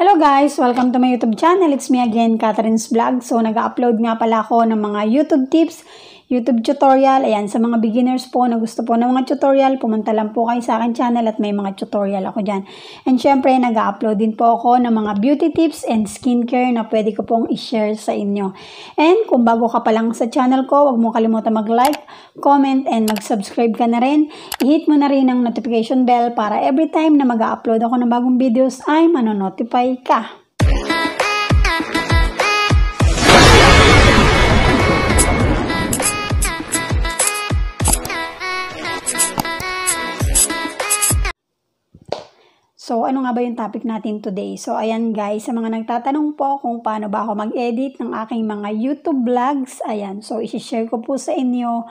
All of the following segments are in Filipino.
Hello guys! Welcome to my YouTube channel. It's me again, Catherine's Vlog. So, nag-upload nga pala ako ng mga YouTube tips YouTube tutorial. Ayan, sa mga beginners po na gusto po ng mga tutorial, pumunta lang po kayo sa akin channel at may mga tutorial ako dyan. And syempre, nag-upload din po ako ng mga beauty tips and skincare na pwede ko pong i-share sa inyo. And kung bago ka pa lang sa channel ko, wag mo kalimutan mag-like, comment, and mag-subscribe ka na rin. I-hit mo na rin ang notification bell para every time na mag-upload ako ng bagong videos ay manonotify ka. So, ano nga ba yung topic natin today? So, ayan guys, sa mga nagtatanong po kung paano ba ako mag-edit ng aking mga YouTube vlogs, ayan, so isishare ko po sa inyo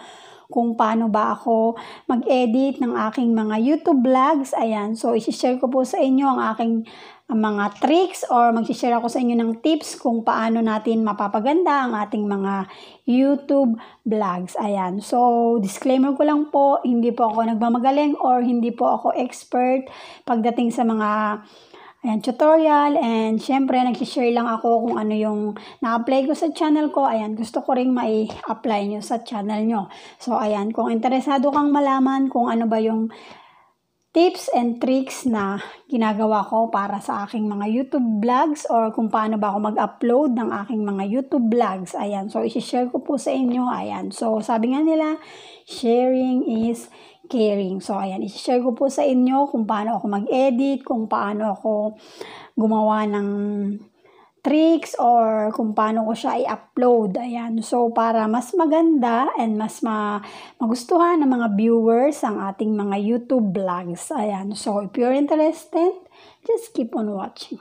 kung paano ba ako mag-edit ng aking mga YouTube vlogs. Ayan, so isishare ko po sa inyo ang aking ang mga tricks or magsishare ako sa inyo ng tips kung paano natin mapapaganda ang ating mga YouTube vlogs. Ayan. So, disclaimer ko lang po, hindi po ako nagmamagaling or hindi po ako expert pagdating sa mga ayan, tutorial and syempre nagsishare lang ako kung ano yung na-apply ko sa channel ko. Ayan, gusto ko ring ma apply nyo sa channel nyo. So, ayan, kung interesado kang malaman kung ano ba yung tips and tricks na ginagawa ko para sa aking mga YouTube vlogs or kung paano ba ako mag-upload ng aking mga YouTube vlogs. Ayan, so isi-share ko po sa inyo. Ayan, so sabi nga nila, sharing is caring. So ayan, isi-share ko po sa inyo kung paano ako mag-edit, kung paano ako gumawa ng tricks or kung paano ko siya i-upload. Ayan. So, para mas maganda and mas ma magustuhan ng mga viewers ang ating mga YouTube vlogs. Ayan. So, if you're interested, just keep on watching.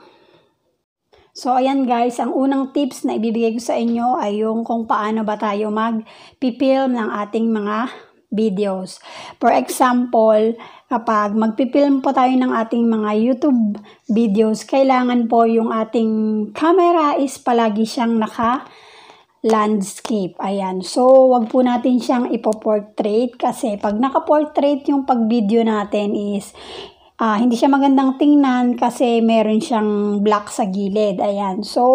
So, ayan guys, ang unang tips na ibibigay ko sa inyo ay yung kung paano ba tayo mag-film ng ating mga videos. For example, kapag magpipilm po tayo ng ating mga YouTube videos, kailangan po yung ating camera is palagi siyang naka landscape. Ayan. So, wag po natin siyang ipoportrait kasi pag nakaportrait yung pag-video natin is uh, hindi siya magandang tingnan kasi meron siyang black sa gilid. Ayan. So,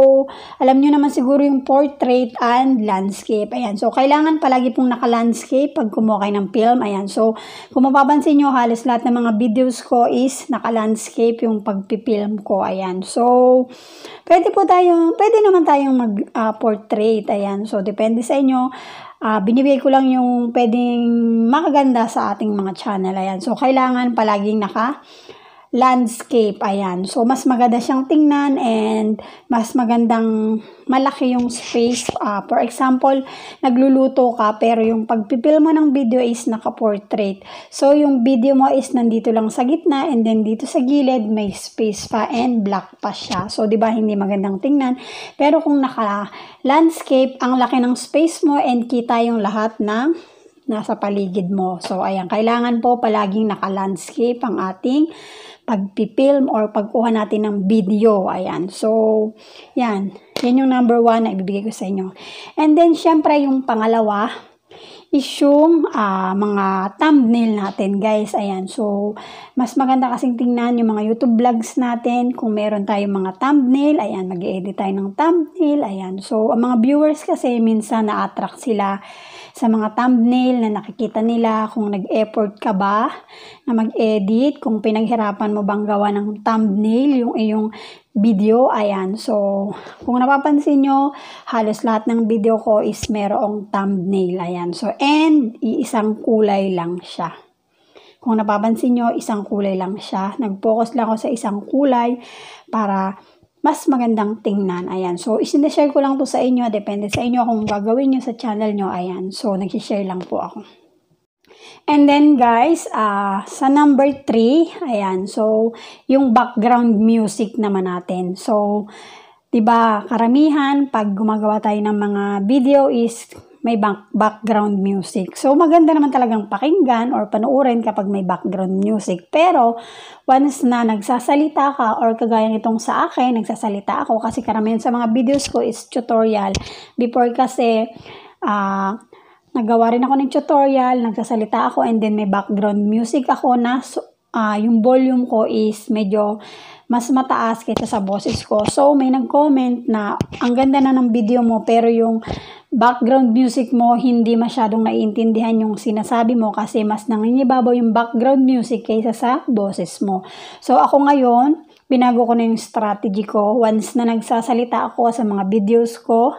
alam niyo naman siguro yung portrait and landscape. Ayan. So, kailangan palagi pong naka-landscape pag kumuha kayo ng film. Ayan. So, kung mapapansin nyo, halos lahat ng mga videos ko is naka-landscape yung pagpipilm ko. Ayan. So, pwede po tayong, pwede naman tayong mag-portrait. Uh, portrait. Ayan. So, depende sa inyo uh, binibigay ko lang yung pwedeng makaganda sa ating mga channel. Ayan. So, kailangan palaging naka landscape. Ayan. So, mas maganda siyang tingnan and mas magandang malaki yung space. Uh, for example, nagluluto ka pero yung pagpipil mo ng video is naka-portrait. So, yung video mo is nandito lang sa gitna and then dito sa gilid may space pa and black pa siya. So, di ba hindi magandang tingnan. Pero kung naka-landscape, ang laki ng space mo and kita yung lahat ng nasa paligid mo. So, ayan, kailangan po palaging naka-landscape ang ating pag-film or pagkuha natin ng video. Ayan. So, yan. Yan yung number one na ibibigay ko sa inyo. And then, syempre, yung pangalawa, yung uh, ah, mga thumbnail natin guys. Ayan, so mas maganda kasing tingnan yung mga YouTube vlogs natin. Kung meron tayong mga thumbnail, ayan, mag edit tayo ng thumbnail. Ayan, so ang mga viewers kasi minsan na-attract sila sa mga thumbnail na nakikita nila kung nag-effort ka ba na mag-edit, kung pinaghirapan mo bang gawa ng thumbnail, yung iyong video. Ayan, so kung napapansin nyo, halos lahat ng video ko is merong thumbnail. Ayan, so and isang kulay lang siya. Kung napapansin nyo, isang kulay lang siya. Nag-focus lang ako sa isang kulay para mas magandang tingnan. Ayan. So, isinashare ko lang to sa inyo. Depende sa inyo kung gagawin nyo sa channel nyo. Ayan. So, nagsishare lang po ako. And then guys, uh, sa number 3, ayan, so yung background music naman natin. So, 'di ba, karamihan pag gumagawa tayo ng mga video is may back background music. So maganda naman talagang pakinggan or panoorin kapag may background music. Pero once na nagsasalita ka or kagaya nitong sa akin, nagsasalita ako kasi karamihan sa mga videos ko is tutorial. Before kasi uh, Nagawa rin ako ng tutorial, nagsasalita ako, and then may background music ako na uh, yung volume ko is medyo mas mataas kaysa sa boses ko. So, may nag-comment na ang ganda na ng video mo pero yung background music mo hindi masyadong naiintindihan yung sinasabi mo kasi mas nangingibabaw yung background music kaysa sa boses mo. So, ako ngayon, binago ko na yung strategy ko. Once na nagsasalita ako sa mga videos ko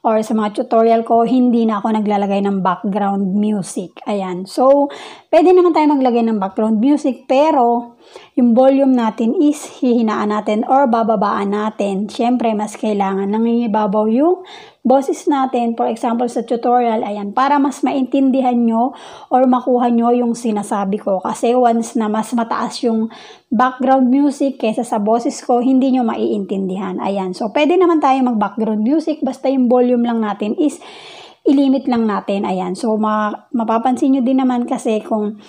or sa mga tutorial ko, hindi na ako naglalagay ng background music. Ayan. So, pwede naman tayo maglagay ng background music, pero yung volume natin is hihinaan natin or bababaan natin. Siyempre, mas kailangan nangingibabaw yung boses natin, for example sa tutorial, ayan, para mas maintindihan nyo or makuha nyo yung sinasabi ko. Kasi once na mas mataas yung background music kaysa sa boses ko, hindi nyo maiintindihan. Ayan, so pwede naman tayo mag-background music, basta yung volume lang natin is ilimit lang natin. Ayan, so ma- mapapansin nyo din naman kasi kung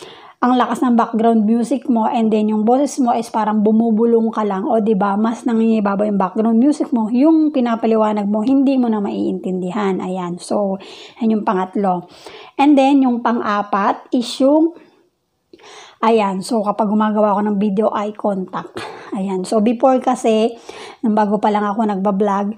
ang lakas ng background music mo and then yung boses mo is parang bumubulong ka lang o 'di ba mas nangingibabaw yung background music mo yung pinapaliwanag mo hindi mo na maiintindihan ayan so yan yung pangatlo and then yung pang-apat is yung ayan so kapag gumagawa ako ng video eye contact ayan so before kasi nung bago pa lang ako nagba-vlog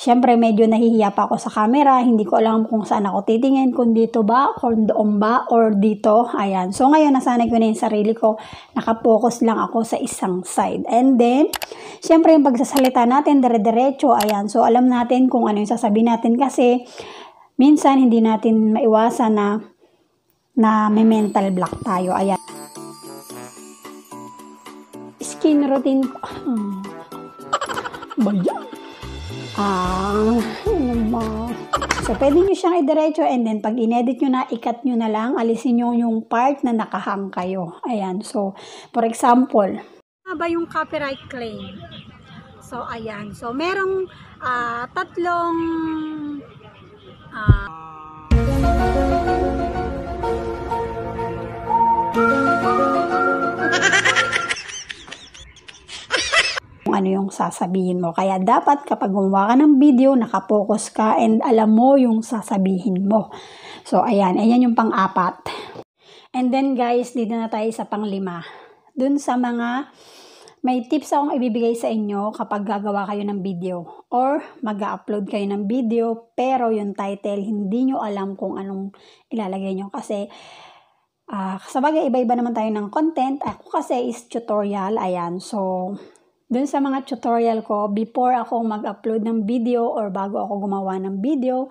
Siyempre, medyo nahihiya pa ako sa camera. Hindi ko alam kung saan ako titingin, kung dito ba, kung doon ba, or dito. Ayan. So, ngayon, nasanay ko na yung sarili ko. Nakapokus lang ako sa isang side. And then, siyempre, yung pagsasalita natin, dire-diretso. Ayan. So, alam natin kung ano yung sasabihin natin kasi minsan hindi natin maiwasan na na may mental block tayo. Ayan. Skin routine. Hmm. Bayan. Ah, ang mo. So, pwede nyo siyang idiretso and then pag inedit nyo na, ikat nyo na lang, alisin nyo yung part na nakahang kayo. Ayan, so, for example. Ano ba yung copyright claim? So, ayan. So, merong uh, tatlong uh, ano yung sasabihin mo. Kaya dapat kapag gumawa ka ng video, nakapokus ka and alam mo yung sasabihin mo. So, ayan. Ayan yung pang-apat. And then guys, dito na tayo sa pang-lima. Dun sa mga may tips akong ibibigay sa inyo kapag gagawa kayo ng video or mag upload kayo ng video pero yung title hindi nyo alam kung anong ilalagay nyo kasi uh, sabagay iba-iba naman tayo ng content. Ako kasi is tutorial, ayan. So, Dun sa mga tutorial ko, before ako mag-upload ng video or bago ako gumawa ng video,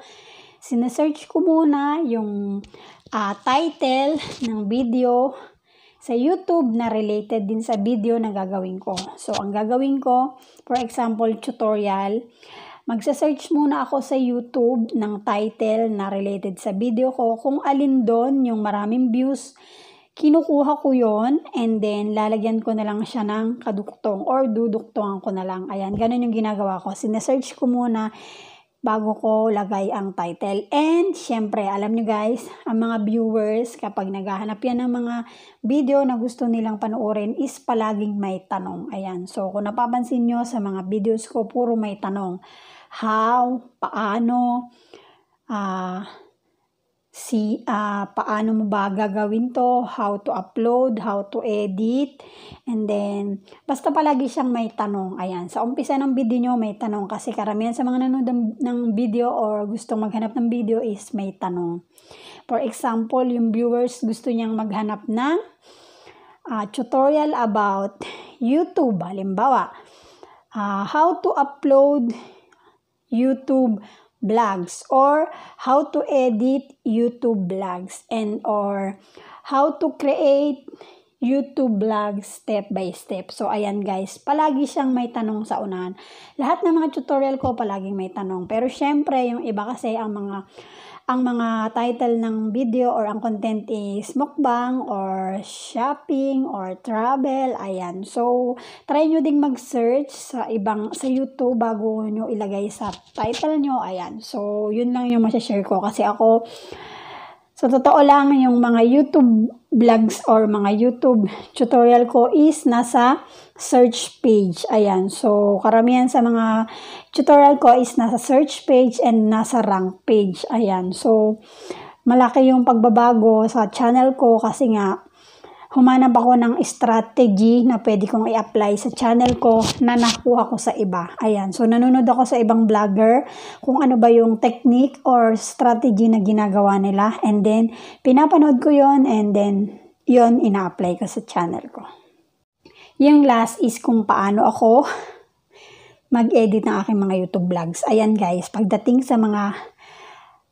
sinesearch ko muna yung uh, title ng video sa YouTube na related din sa video na gagawin ko. So, ang gagawin ko, for example, tutorial, magsa-search muna ako sa YouTube ng title na related sa video ko kung alin doon yung maraming views Kinukuha ko yon and then lalagyan ko na lang siya ng kaduktong or duduktongan ko na lang. Ayan, ganun yung ginagawa ko. Sinesearch ko muna bago ko lagay ang title. And syempre, alam nyo guys, ang mga viewers, kapag naghahanap yan ng mga video na gusto nilang panoorin, is palaging may tanong. Ayan, so kung napapansin nyo sa mga videos ko, puro may tanong. How, paano, ah, uh, si uh, paano mo ba gagawin to, how to upload, how to edit, and then basta palagi siyang may tanong. Ayan, sa umpisa ng video nyo may tanong kasi karamihan sa mga nanonood ng, ng video or gustong maghanap ng video is may tanong. For example, yung viewers gusto niyang maghanap ng uh, tutorial about YouTube. Halimbawa, uh, how to upload YouTube vlogs or how to edit YouTube vlogs and or how to create YouTube vlogs step by step. So, ayan guys, palagi siyang may tanong sa unahan. Lahat ng mga tutorial ko palaging may tanong. Pero, syempre, yung iba kasi ang mga ang mga title ng video or ang content is mukbang or shopping or travel. Ayan. So, try nyo ding mag-search sa ibang, sa YouTube bago nyo ilagay sa title nyo. Ayan. So, yun lang yung masashare ko kasi ako sa totoo lang, yung mga YouTube vlogs or mga YouTube tutorial ko is nasa search page. Ayan. So, karamihan sa mga tutorial ko is nasa search page and nasa rank page. Ayan. So, malaki yung pagbabago sa channel ko kasi nga humanap ako ng strategy na pwede kong i-apply sa channel ko na nakuha ko sa iba. Ayan, so nanonood ako sa ibang vlogger kung ano ba yung technique or strategy na ginagawa nila. And then, pinapanood ko yon and then, yon ina-apply ko sa channel ko. Yung last is kung paano ako mag-edit ng aking mga YouTube vlogs. Ayan guys, pagdating sa mga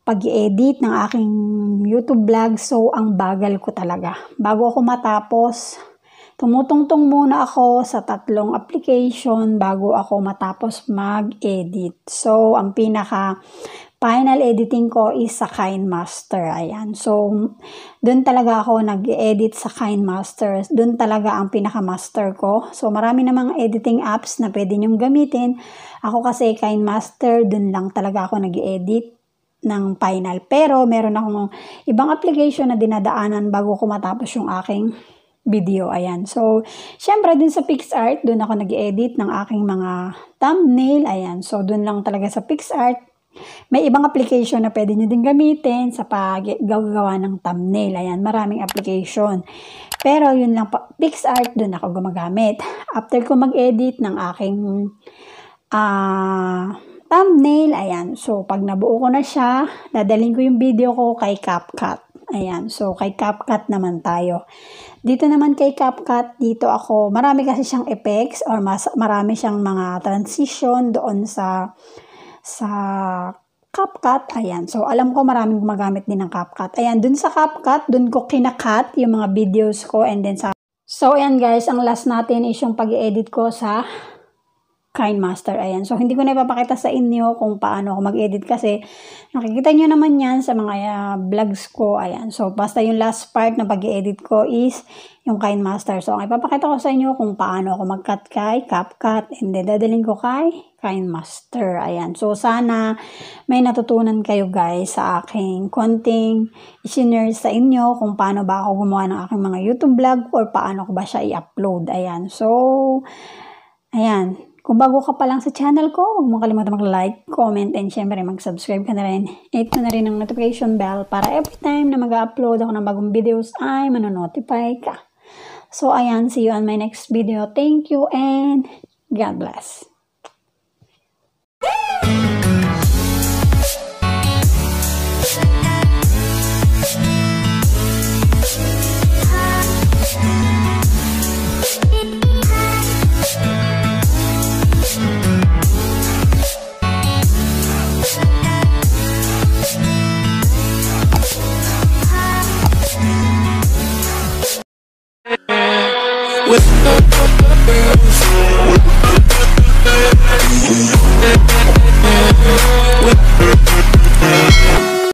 pag edit ng aking YouTube vlog. So, ang bagal ko talaga. Bago ako matapos, tumutungtong muna ako sa tatlong application bago ako matapos mag-edit. So, ang pinaka final editing ko is sa KineMaster. Ayan. So, doon talaga ako nag-edit sa KineMaster. Doon talaga ang pinaka-master ko. So, marami namang editing apps na pwede nyong gamitin. Ako kasi KineMaster, doon lang talaga ako nag-edit ng final. Pero meron akong ibang application na dinadaanan bago ko matapos yung aking video. Ayan. So, syempre din sa PixArt, doon ako nag edit ng aking mga thumbnail. Ayan. So, doon lang talaga sa PixArt. May ibang application na pwede nyo din gamitin sa paggawa ng thumbnail. Ayan, maraming application. Pero yun lang, pa, PixArt, doon ako gumagamit. After ko mag-edit ng aking ah... Uh, thumbnail. Ayan. So, pag nabuo ko na siya, dadalhin ko yung video ko kay CapCut. Ayan. So, kay CapCut naman tayo. Dito naman kay CapCut, dito ako, marami kasi siyang effects or mas, marami siyang mga transition doon sa sa CapCut. Ayan. So, alam ko maraming gumagamit din ng CapCut. Ayan, dun sa CapCut, dun ko kinakat yung mga videos ko and then sa... So, ayan guys, ang last natin is yung pag edit ko sa Kind Master. Ayan. So, hindi ko na ipapakita sa inyo kung paano ako mag-edit kasi nakikita nyo naman yan sa mga uh, vlogs ko. Ayan. So, basta yung last part na pag edit ko is yung Kind Master. So, ang ipapakita ko sa inyo kung paano ako mag-cut kay CapCut and then dadaling ko kay Kind Master. Ayan. So, sana may natutunan kayo guys sa aking konting isinare sa inyo kung paano ba ako gumawa ng aking mga YouTube vlog or paano ko ba siya i-upload. Ayan. So, ayan. Kung bago ka pa lang sa channel ko, huwag mo kalimutan mag-like, comment, and syempre mag-subscribe ka na rin. Hit mo na rin ang notification bell para every time na mag-upload ako ng bagong videos ay manonotify ka. So ayan, see you on my next video. Thank you and God bless.